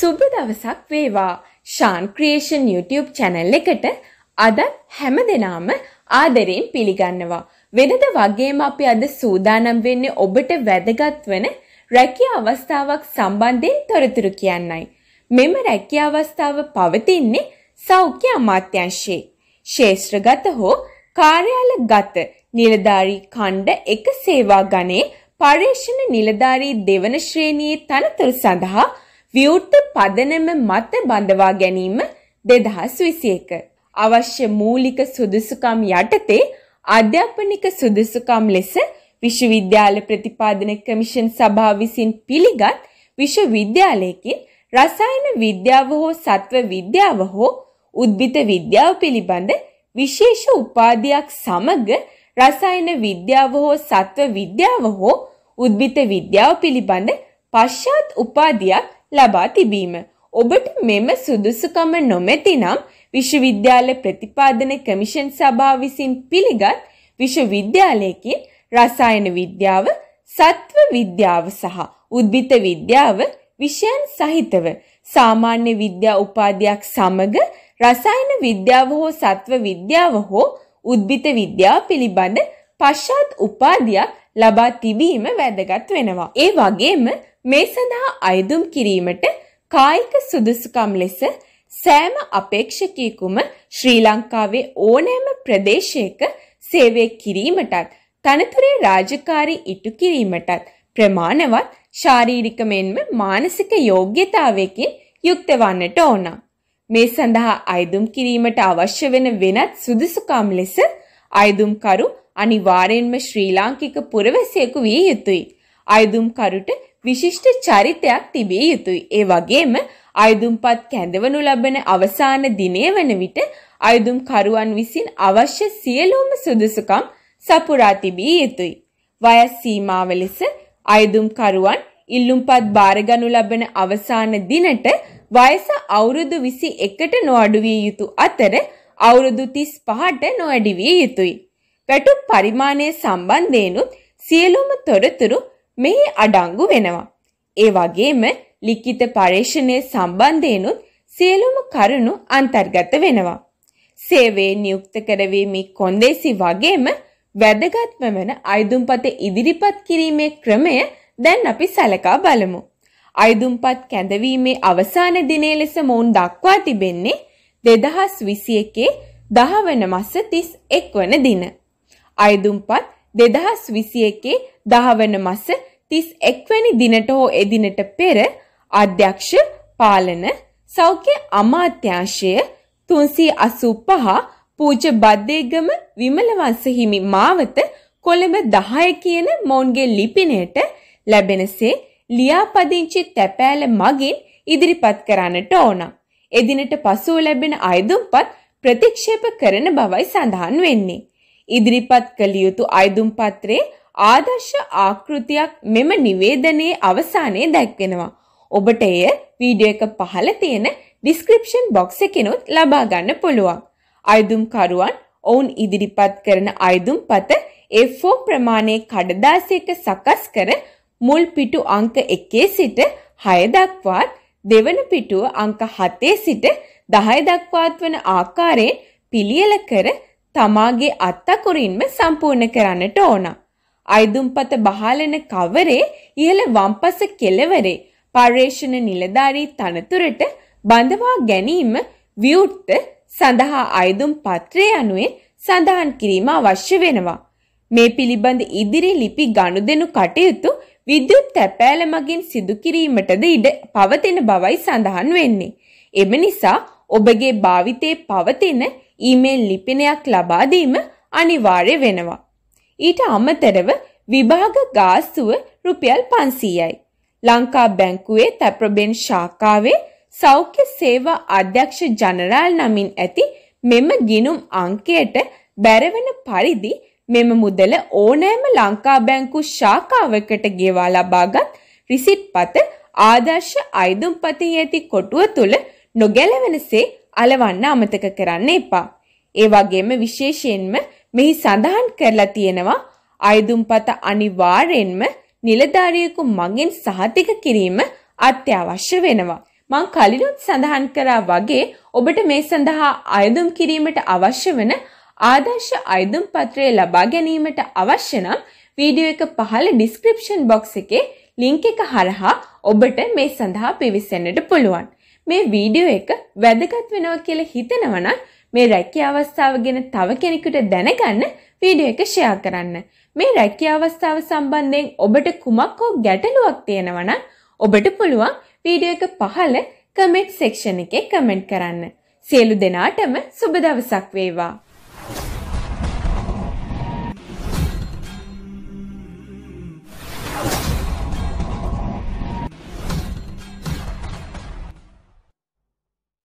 සුබ දවසක් වේවා. ශාන් ක්‍රියේෂන් YouTube channel එකට අද හැම දිනාම ආදරයෙන් පිළිගන්නවා. වෙනද වගේම අපි අද සූදානම් වෙන්නේ ඔබට වැදගත් වෙන රැකියා අවස්ථාවක් සම්බන්ධයෙන් තොරතුරු කියන්නයි. මෙම රැකියා අවස්ථාව පවතින්නේ සෞඛ්‍ය අමාත්‍යාංශයේ. ශේෂ්ත්‍රගත හෝ කාර්යාලගත නිලධාරී ඛණ්ඩ එක සේවා ගණේ පර්යේෂණ නිලධාරී දෙවන ශ්‍රේණියේ තනතුරු සඳහා ව්‍යුර්ථ පදනම මත බඳවා ගැනීම 2021 අවශ්‍ය මූලික සුදුසුකම් යටතේ අධ්‍යාපනික සුදුසුකම් ලෙස විශ්වවිද්‍යාල ප්‍රතිපාදන කමිෂන් සභාව විසින් පිළිගත් විශ්වවිද්‍යාලයකින් රසායන විද්‍යාව හෝ සත්ව විද්‍යාව හෝ උද්භිත විද්‍යාව පිළිබඳ විශේෂ උපාධියක් සමග රසායන විද්‍යාව හෝ සත්ව විද්‍යාව හෝ උද්භිත විද්‍යාව පිළිබඳ පශ්චාත් උපාධියක් ලබා තිබීම. ඔබට මෙම සුදුසුකම නොමැතිනම් විශ්වවිද්‍යාල ප්‍රතිපාදන කමිෂන් සභාව විසින් පිළිගත් විශ්වවිද්‍යාලයකින් රසායන විද්‍යාව, සත්ව විද්‍යාව සහ උද්භිත විද්‍යාව විෂයන් සහිතව සාමාන්‍ය විද්‍යා උපාධියක් සමග රසායන විද්‍යාව හෝ සත්ව විද්‍යාව හෝ උද්භිත විද්‍යාව පිළිබඳ පශ්චාත් උපාධියක් ලබා තිබීම වැදගත් වෙනවා. ඒ වගේම මේ සඳහා අයදුම් කිරීමට කායික සුදුසුකම් ලෙස සෑම අපේක්ෂකයෙකුම ශ්‍රී ලංකාවේ ඕනෑම ප්‍රදේශයක සේවය කිරීමටත් තනතුරේ රාජකාරී ඉටු කිරීමටත් ප්‍රමාණවත් ශාරීරික මෙන්ම මානසික යෝග්‍යතාවයකින් යුක්ත වන්නට ඕන. මේ සඳහා අයදුම් කිරීමට අවශ්‍ය වෙන වෙනත් සුදුසුකම් ලෙස අයදුම්කරු අනිවාර්යෙන්ම ශ්‍රී ලාංකික පුරවැසියෙකු විය යුතුයි. අයදුම්කරුට විශිෂ්ට චරිතයක් තිබිය යුතුයි. ඒ වගේම අයදුම්පත් කැඳවනු ලබන අවසාන දිනය වන විට අයදුම්කරුවන් විසින් අවශ්‍ය සියලුම සුදුසුකම් සපුරා තිබිය යුතුයි. වයස් සීමාව ලෙස අයදුම්කරුවන් ඉල්ලුම්පත් බාරගනු ලබන අවසාන දිනට වයස අවුරුදු 21ට නොඅඩු විය යුතු අතර අවුරුදු 35ට නොවැඩි විය යුතුයි. වැටුප් පරිමාණය සම්බන්ධයෙන්ුත් සියලුම තොරතුරු මෙහි අඩංගු වෙනවා. ඒ වගේම ලිඛිත පරීක්ෂණය සම්බන්ධයෙන්ුත් සියලුම කරුණු අන්තර්ගත වෙනවා. සේවයේ නියුක්ත කරවීමේ කොන්දේසි වගේම වැදගත්ම වන අයදුම්පත ඉදිරිපත් කිරීමේ ක්‍රමය දැන් අපි සැලකා බලමු. අයදුම්පත් කැඳවීමේ අවසාන දිනේ ලෙස මොවුන් දක්වා තිබෙන්නේ 2021 දහවන මස 31 වන දින. අයදුම්පත් දෙදහස් විසි එකේ දහවන මස තිස් එක්වැනි දිනට හෝ එදිනට පෙර අධ්‍යක්ෂ පාලන සෞඛ්‍ය අමාත්‍යංශය තුන්සී අසූ පහ පූජ බද්දේගම විමලවංශ හිමි මාවත කොළඹ දහය කියන මොවුන්ගේ ලිපිනයට ලැබෙනසේ ලියාපදිංචි තැපෑල මගින් ඉදිරිපත් කරන්නට ඕන. එදිනට පසුව ලැබෙන අයදුම්පත් ප්‍රතික්ෂේප කරන බවයි සඳහන් වෙන්නේ. ඉදිරිපත් කළ යුතු අයදුම් පත්‍රයේ ආදර්ශ ආකෘතියක් මෙම නිවේදනයේ අවසානයේ දැක්වෙනවා. ඔබට එය වීඩියෝ එක පහළ තියෙන ඩිස්ක්‍රිප්ෂන් බොක්ස් එකෙනුත් ලබා ගන්න පුළුවන්. අයදුම්කරුවන් ඔවුන් ඉදිරිපත් කරන අයදුම්පත A4 ප්‍රමාණයේ කඩදාසියක සකස් කර මුල් පිටු අංක 1 සිට 6 දක්වාත් දෙවන පිටුව අංක 7 සිට 10 දක්වාත් වන ආකාරයෙන් පිළියෙල කර තමාගේ අත්තකුරින්ම සම්පූර්ණ කරන්නට ඕන. අයිදුම්පත බහලන කවරේ ඉහළ වම්පස කෙළවරේ පර්යේෂණ නිලධාරී තනතුරට බඳවා ගැනීම ව්‍යුත්ත සඳහා අයදුම් පත්‍රය අනුවේ සඳහන් කිරීම අවශ්‍ය වෙනවා. මේ පිළිබඳ ඉදිරි ලිපි ගනුදෙනු කටයුතු විද්‍යුත් තැපෑල මගින් සිදු කිරීමටද ඉඩ පවතින බවයි සඳහන් වෙන්නේ. එම නිසා ඔබගේ භාවිතයේ පවතින ඊමේල් ලිපිනයක් ලබා දීම අනිවාර්ය වෙනවා. ඊට අමතරව විභාග ගාස්තුව රුපියල් 500යි. ලංකා බැංකුවේ තැප්‍රබෙන් ශාඛාවේ සෞඛ්‍ය සේවා අධ්‍යක්ෂ ජනරාල් නමින් ඇති මෙම ගිණුම් අංකයට බැරවෙන පරිදි මෙම මුදල ඕනෑම ලංකා බැංකු ශාඛාවකට ගෙවා ලබාගත් රිසිට්පත ආදර්ශ අයිදුම්පතෙහි ඇති කොටුව තුල නොගැලවෙනසේ అలවන්න අමතක කරන්න එපා. ඒ වගේම විශේෂයෙන්ම මෙහි සඳහන් කරලා තියෙනවා අයදුම්පත අනිවාර්යෙන්ම නිලධාරියෙකු මගෙන් සහතික කිරීම අත්‍යවශ්‍ය වෙනවා. මං කලිනුත් සඳහන් කරා වගේ ඔබට මේ සඳහා අයදුම් කිරීමට අවශ්‍ය වන ආදර්ශ අයදුම් පත්‍රය ලබා ගැනීමට අවශ්‍ය නම් වීඩියෝ එක පහළ ඩිස්ක්‍රිප්ෂන් බොක්ස් එකේ ලින්ක් එක හරහා ඔබට මේ සඳහා පිවිසෙන්නට පුළුවන්. මේ වීඩියෝ එක වැදගත් වෙනවා කියලා හිතනවා නම් මේ රැකිය අවස්ථාව ගැන තව කෙනෙකුට දැනගන්න වීඩියෝ එක ෂෙයා කරන්න. මේ රැකිය අවස්ථාව සම්බන්ධයෙන් ඔබට කුමක් හෝ ගැටලුවක් තියෙනවා නම් ඔබට පුළුවන් වීඩියෝ එක පහළ කමෙන්ට් සෙක්ෂන් එකේ කමෙන්ට් කරන්න. සියලු දෙනාටම සුබ දවසක් වේවා.